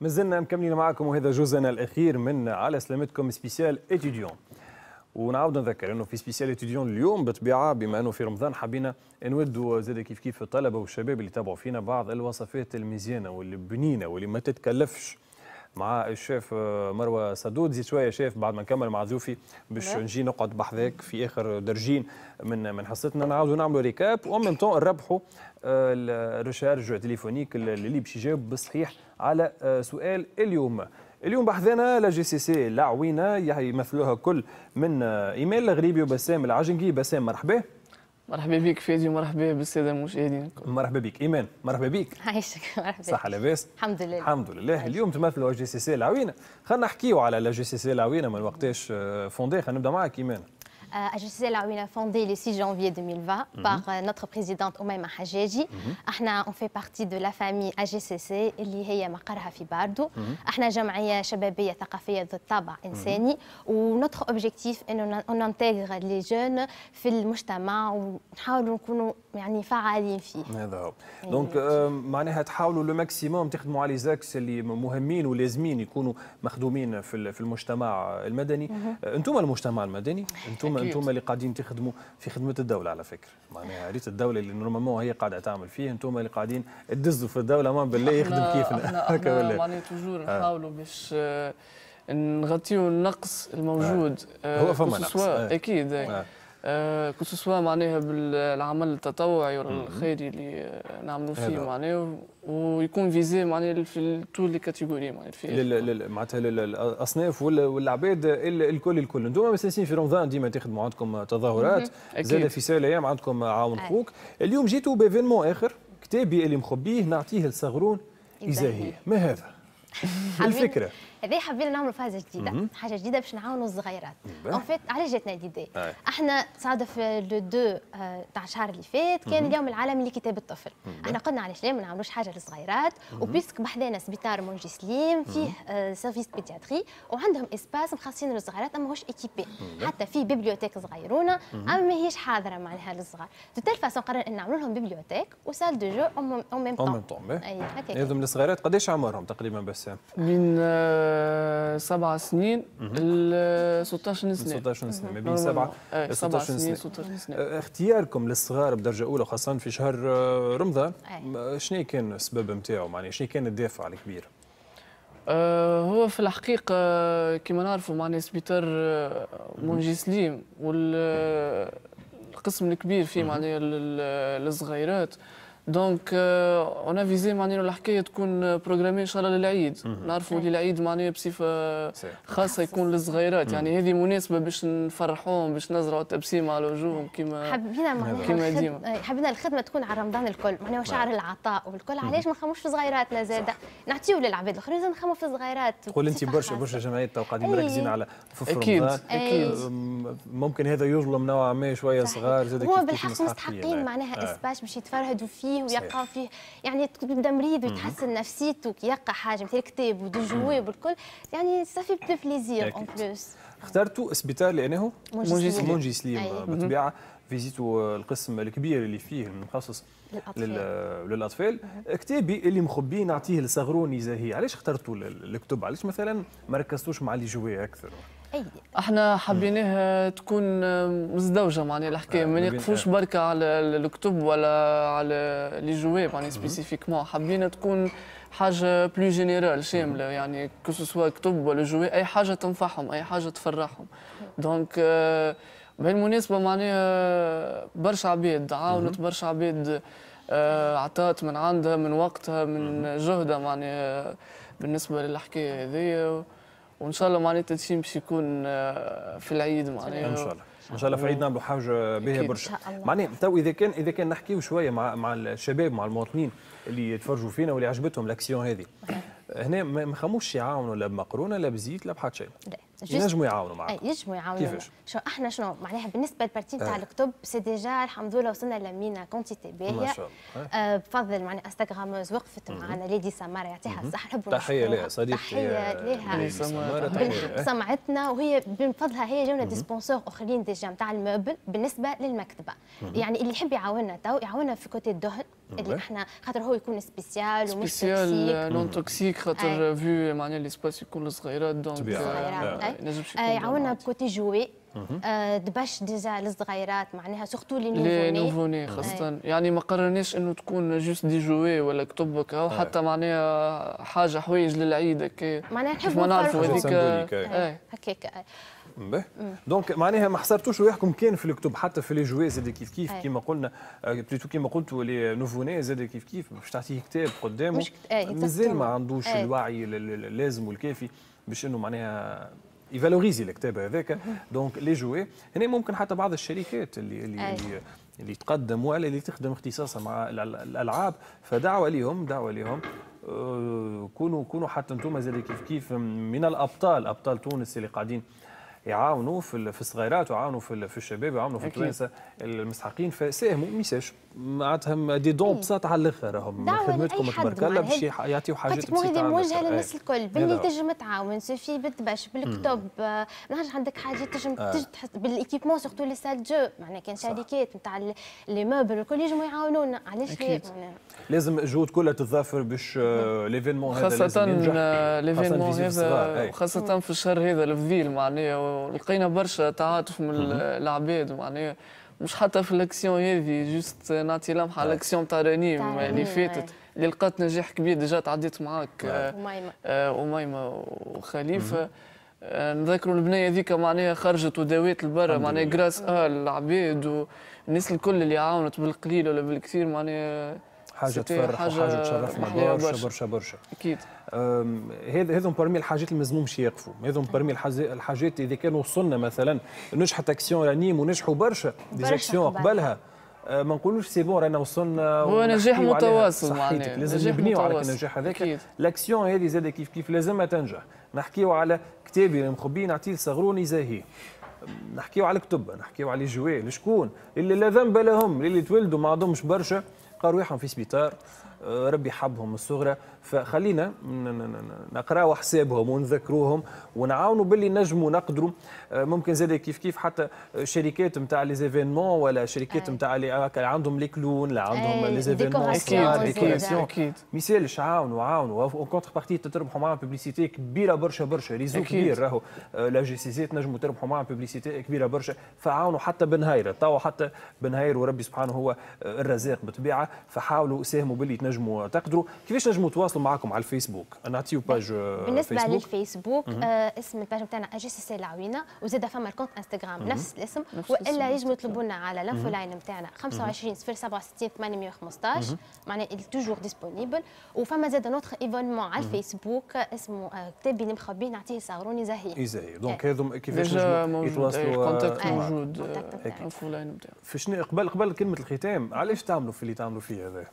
مازلنا مكملين معكم وهذا جزءنا الاخير من على سلامتكم سبيسيال اتيديون ونعاود نذكر انه في سبيسيال اتيديون اليوم بطبيعه بما انه في رمضان حبينا نودوا زاد كيف كيف الطلبه والشباب اللي تابعوا فينا بعض الوصفات المزيانه واللي بنينه واللي ما تتكلفش مع الشيف آه، مروه سدود زيد شويه شيف بعد ما نكمل مع زوفي باش نجي نقعد بحذاك في اخر درجين من من حصتنا نعاودوا نعملوا ريكاب ومن طون نربحوا آه، الريشارج تليفونيك اللي باش يجاوب بالصحيح على آه، سؤال اليوم اليوم بحذانا لا جي سي سي العوينه يمثلوها كل من ايميل الغريبي وبسام العجنقي بسام مرحبا مرحبا بك فادي ومرحبا بالساده المشاهدين مرحبا بك ايمان مرحبا بك عايشك مرحبا صح لاباس الحمد لله الحمد لله عايشك. اليوم تمثل جي سي سي العوينه خلينا نحكيو على لا جي سي سي العوينه من وقتاش آه، فوندي خلينا نبدا معك ايمان HCL a fondée le 6 janvier 2020 -hmm. par euh, notre présidente Oumaima Hajaji. احنا mhm. on fait partie de la famille AGCC اللي هي مقرها في باردو. احنا mhm. جمعية شبابية ثقافية ذو طابع mhm. إنساني ونوتر اوبجيكتيف انه اون انتيغر لي جون في المجتمع ونحاولوا نكونوا يعني فعالين فيه. هذا هو. دونك إيه. آه، معناها تحاولوا لو ماكسيموم تخدموا على زاكس اللي مهمين ولازمين يكونوا مخدومين في المجتمع المدني. آه، انتم المجتمع المدني انتم انتم اللي قاعدين تخدموا في خدمه الدوله على فكره معناها ريت الدوله اللي نورمالمون هي قاعده تعمل فيه انتم اللي قاعدين تدزوا في الدوله ما بالله يخدم كيفنا هكا ولا إيه؟ معناها توجور نحاولوا باش آه، نغطيو النقص الموجود آه. آه، هو فما نقص اكيد آه، كو سوسوا معناها بالعمل التطوعي ولا الخيري اللي نعملوا فيه معناها ويكون فيزي معناها في طول لي كاتيجوري معناها معناتها الاصناف والعباد الكل الكل انتم مستانسين في رمضان ديما تخدموا عندكم تظاهرات زاد في سال ايام عندكم عاون خوك اليوم جيتوا بافينمون اخر كتابي اللي مخبيه نعطيه لصغرون هي ما هذا الفكره هذا حبينا نعملوا فازه جديده حاجه جديده باش نعاونوا الصغيرات اون إيه. فيت علاش جاتنا ديدي إيه. احنا صادف لو دو آه، تاع الشهر اللي فات كان اليوم العالمي لكتاب الطفل احنا قلنا علاش لا ما نعملوش حاجه للصغيرات وبيسك بحذانا سبيطار مونجي سليم فيه آه، سيرفيس بيدياتري وعندهم اسباس مخصصين للصغيرات اما هوش ايكيبي حتى فيه بيبليوتيك صغيرونه اما ماهيش حاضره معناها للصغار دو تيل فاسون قررنا نعملوا لهم بيبليوتيك وسال دو جو اون ميم طون اون ميم طون هذم الصغيرات قداش عمرهم تقريبا بسام؟ من آه، سبع سنين ل 16 سنه 16 سنه ما بين سبعه 16 أه، سنه 16 سنه أه، اختياركم للصغار بدرجه اولى خاصه في شهر أه، رمضان شنو كان السبب نتاعو معناها شنو كان الدافع الكبير؟ هو في الحقيقة كما نعرفوا معنا سبيتر منجي سليم والقسم الكبير فيه معناها الصغيرات دونك اون افيزي معناها الحكايه تكون بروغرامي ان شاء الله للعيد نعرفوا اللي العيد معناها بصفه خاصه يكون للصغيرات يعني هذه مناسبه باش نفرحوهم باش نزرعوا تبسيم على وجوههم كما حبينا كما ديما حبينا الخدمه تكون على رمضان الكل معناها شعر العطاء والكل علاش ما نخمموش في صغيراتنا زاده نعطيو للعباد الاخرين زاد نخمموا في الصغيرات تقول انت برشا برشا جمعيات تو قاعدين مركزين على في اكيد اكيد ممكن هذا يظلم نوعا ما شويه صغار زاد هو بالحق مستحقين معناها اسباش باش يتفرهدوا فيه فيه ويقع فيه يعني تبدا مريض وتحسن نفسيتك يقع حاجه مثل كتاب جواب والكل يعني صافي بليزير اون بلوس اخترتوا اسبيتال لانه منجي سليم, منجي بالطبيعه فيزيتو القسم الكبير اللي فيه المخصص للاطفال, للأطفال. كتابي اللي مخبي نعطيه لصغروني زاهي علاش اخترتوا الكتب علاش مثلا ما ركزتوش مع اللي جوا اكثر أي. احنا حبيناها تكون مزدوجه معناها الحكايه ما يقفوش آه. بركه على الكتب ولا على لي جوي معناها سبيسيفيكمون حبينا تكون حاجه بلو جينيرال شامله يعني كو سوا كتب ولا جوي اي حاجه تنفعهم اي حاجه تفرحهم دونك آه بالمناسبه معناها برشا عباد عاونت برشا عباد آه، عطات من عندها من وقتها من جهدها معناها بالنسبه للحكايه هذيا وان شاء الله معناتها الشيء باش يكون آه، في العيد معناها ان شاء الله ان شاء الله في عيد نعملوا حاجه باهيه برشا معناها تو اذا كان اذا كان نحكيو شويه مع مع الشباب مع المواطنين اللي يتفرجوا فينا واللي عجبتهم الاكسيون هذه هنا ما خموش يعاونوا لا بمقرونه لا بزيت لا بحد شيء ينجموا يعاونوا معاك آه، ينجموا يعاونوا كيفاش؟ شو احنا شنو معناها بالنسبه للبارتي نتاع آه. الكتب سي ديجا الحمد لله وصلنا لمينا كونتيتي باهيه آه. آه بفضل معناها انستغراموز وقفت معنا ليدي سماره يعطيها الصحة ربي تحيه لها صديقتي تحيه لها سمعتنا وهي من فضلها هي جاونا ديسبونسور سبونسور اخرين ديجا نتاع الموبل بالنسبه للمكتبه يعني اللي يحب يعاوننا تو يعاوننا في كوتي الدهن اللي احنا خاطر هو يكون سبيسيال ومش سبيسيال نون توكسيك خاطر فيو معناها ليسباس يكون الصغيرات دونك يعاوننا بكوتي جوي mhm. euh, دبش ديجا للصغيرات معناها سورتو لي نوفوني لي نوفوني خاصة يعني ما قررناش انه تكون جوست دي جوي ولا كتب او حتى معناها حاجة حوايج للعيد هكا معناها نحبوا نعرفوا هذيك آه، آه. هكاك آه. دونك معناها ما حصرتوش ويحكم كان في الكتب حتى في لي جوي زاد كيف كيف كيما قلنا آه، بليتو كيما قلتوا لي نوفوني زاد كيف كيف باش تعطيه كتاب قدامه مازال ما عندوش الوعي اللازم والكافي باش انه معناها يفالوريزي الكتاب هذاك دونك لي جوي هنا ممكن حتى بعض الشركات اللي اللي, اللي اللي تقدم ولا اللي تخدم اختصاصها مع الالعاب فدعوه لهم دعوه لهم آه، كونوا كونوا حتى انتم زاد كيف كيف من الابطال ابطال تونس اللي قاعدين يعاونوا في الصغيرات ويعاونوا في الشباب ويعاونوا في التوانسه المستحقين فساهموا ما يساهموا معناتها دي دون إيه. بساط على الاخر هم خدمتكم تبارك الله باش يعطيو حاجات بسيطه هذه موجهه للناس الكل باللي تنجم تعاون سوفي بالدبش بالكتب آه، ما عندك حاجه تنجم آه. تحس بالاكيبمون سورتو لي سال جو معناها كان شركات نتاع لي موبل الكل يجموا يعاونونا علاش لا لازم جهود كلها تتضافر باش ليفينمون آه، هذا خاصة ليفينمون هذا وخاصة في الشهر هذا الفيل معناها لقينا برشا تعاطف من العباد معناها مش حتى في الاكسيون هذه جوست نعطي لمحه على الاكسيون تاع رنيم اللي يعني فاتت آه. اللي لقات نجاح كبير ديجا تعديت معاك اميمه آه. آه، اميمه وخليفه نذكروا البنيه هذيك معناها خرجت وداويت لبرا معناها جراس اه العبيد والناس الكل اللي عاونت بالقليل ولا بالكثير معناها حاجه تفرح حاجة وحاجه تشرفنا برشا برشا برشا اكيد هذا هذو برمي الحاجات اللي شي يقفوا هذو برمي الحاجات اذا كان وصلنا مثلا نجحت اكسيون رانيم ونجحوا برشا دي اكسيون قبلها أه، ما نقولوش سي بون رانا وصلنا هو نجاح متواصل معناها لازم نبنيو على النجاح هذاك لاكسيون هذه زاد كيف كيف لازمها تنجح نحكيو على كتابي المخبي نعطيه صغروني زاهي نحكيو على كتب نحكيو على جوال شكون اللي لا ذنب لهم اللي تولدوا ما عندهمش برشا قالوا في سبيطار ربي حبهم الصغرى فخلينا نقراو حسابهم ونذكروهم ونعاونوا باللي نجموا نقدروا آه، ممكن زاد كيف كيف حتى شركات نتاع لي زيفينمون ولا شركات نتاع اللي آه، عندهم لي كلون لا عندهم لي زيفينمون اكيد ما يسالش عاونوا عاونوا كونتر بارتي تربحوا معاهم بوبليسيتي كبيره برشا برشا ريزو كبير راهو آه، لا جي سي زيت تنجموا تربحوا معاهم بوبليسيتي كبيره برشا فعاونوا حتى بنهايره توا حتى بنهاير وربي سبحانه هو الرزاق بالطبيعه فحاولوا ساهموا باللي تنجموا تنجموا تقدروا كيفاش نجموا تواصلوا معكم على الفيسبوك نعطيو باج آه، بالنسبه فيسبوك. للفيسبوك آه اسم الباج نتاعنا اجي سي سي العوينه وزاد فما الكونت انستغرام نفس الاسم والا يجموا يطلبوا لنا على الانفو لاين نتاعنا 25 067 815 معناها توجور ديسبونيبل وفما زاد نوتر ايفونمون على الفيسبوك اسمه آه، كتابي نمخبي نعطيه صغروني زهير يزهير دونك هذم كيفاش يتواصلوا الكونتاكت إيه، آه، موجود في شنو قبل قبل كلمه الختام علاش تعملوا في اللي تعملوا فيه هذا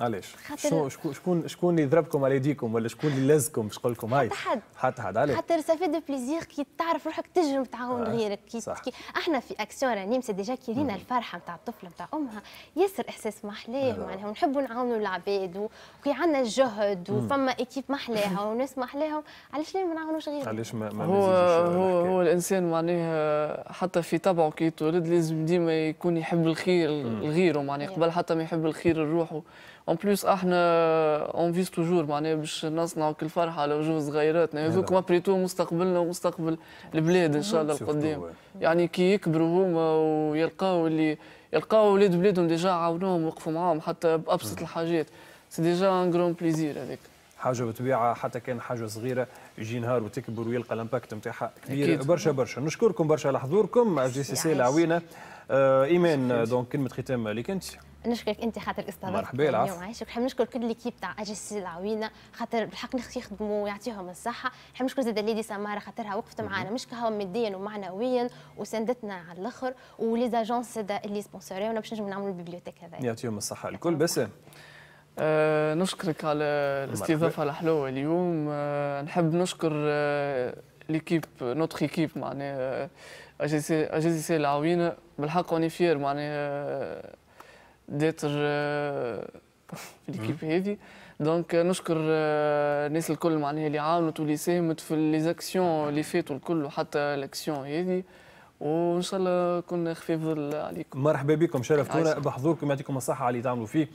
علاش؟ شكون شكون شكون اللي ضربكم على يديكم ولا شكون اللي لزكم باش يقول لكم هاي؟ حتى حد حتى حد علاش؟ خاطر سافي دو بليزيغ كي تعرف روحك تجم تعاون آه. غيرك كي, صح. كي احنا في اكسيون رانيم سي ديجا كي رينا الفرحه نتاع الطفله نتاع امها ياسر احساس محلاه آه. معناها ونحبوا نعاونوا العباد وكي عندنا الجهد وفما ايكيب محلاها وناس محلاها علاش ليه ما نعاونوش غيرنا؟ علاش ما, ما هو هو, هو الانسان معناها حتى في طبعه كي يتولد لازم ديما يكون يحب الخير لغيره معناها قبل حتى ما يحب الخير لروحه اون بليس احنا اون فيز توجور معناها باش نصنعوا كل فرحه على وجوه صغيراتنا هذوك ابري تو مستقبلنا ومستقبل البلاد ان شاء الله القدام يعني كي يكبروا هما ويلقاو اللي يلقاو ولاد بلادهم ديجا عاونوهم وقفوا معاهم حتى بابسط الحاجات سي ديجا ان كرون بليزير هذاك حاجه بطبيعه حتى كان حاجه صغيره يجي نهار وتكبر ويلقى الامباكت نتاعها كبير برشا برشا نشكركم برشا على حضوركم آه، جي سي سي العوينه آه ايمان دونك كلمه ختام لك انت نشكرك انت خاطر استضافتك مرحبا العفو نحب نشكر كل ليكيب تاع اجسي العوينه خاطر بالحق يخدموا ويعطيهم الصحه نحب نشكر زاد الليدي سماره خاطرها وقفت معنا مش كهو ماديا ومعنويا وساندتنا على الاخر وليزاجونس اللي سبونسوريونا باش نجم نعملوا البيبليوتيك هذا يعطيهم الصحه الكل بس. آه، نشكرك على الاستضافة الحلوة اليوم أه نحب نشكر أه ليكيب نوتخ ايكيب معناها آه، اجازي سي العوينة بالحق اوني فير معناها آه، داتر في ليكيب هذي دونك نشكر الناس الكل معناها اللي عاونت واللي ساهمت في ليزاكسيون اللي فاتوا الكل وحتى لاكسيون هذه وان شاء الله كنا خفيف ظل عليكم مرحبا بكم شرفتونا بحضوركم يعطيكم الصحه على اللي تعملوا فيه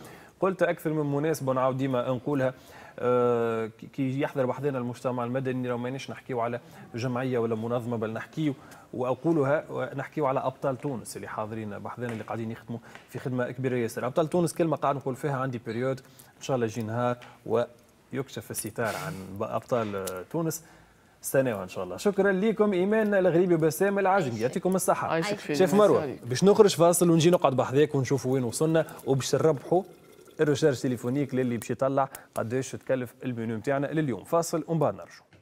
قلت أكثر من مناسبة ونعاود ديما نقولها آه، كي يحضر وحدنا المجتمع المدني لو مانيش نحكيو على جمعيه ولا منظمه بل نحكيو واقولها ونحكيو على ابطال تونس اللي حاضرين بحذنا اللي قاعدين يخدموا في خدمه كبيره ياسر ابطال تونس كلمه قاعد نقول فيها عندي بيريود ان شاء الله يجي نهار ويكشف الستار عن ابطال تونس سنة ان شاء الله شكرا لكم ايمان الغريبي وبسام العجمي يعطيكم الصحه شيف مروه باش نخرج فاصل ونجي نقعد بحذاك ونشوف وين وصلنا وباش نربحوا الريشارج تليفونيك للي باش يطلع قداش تكلف المنيو نتاعنا لليوم فاصل ومن بعد نرجعوا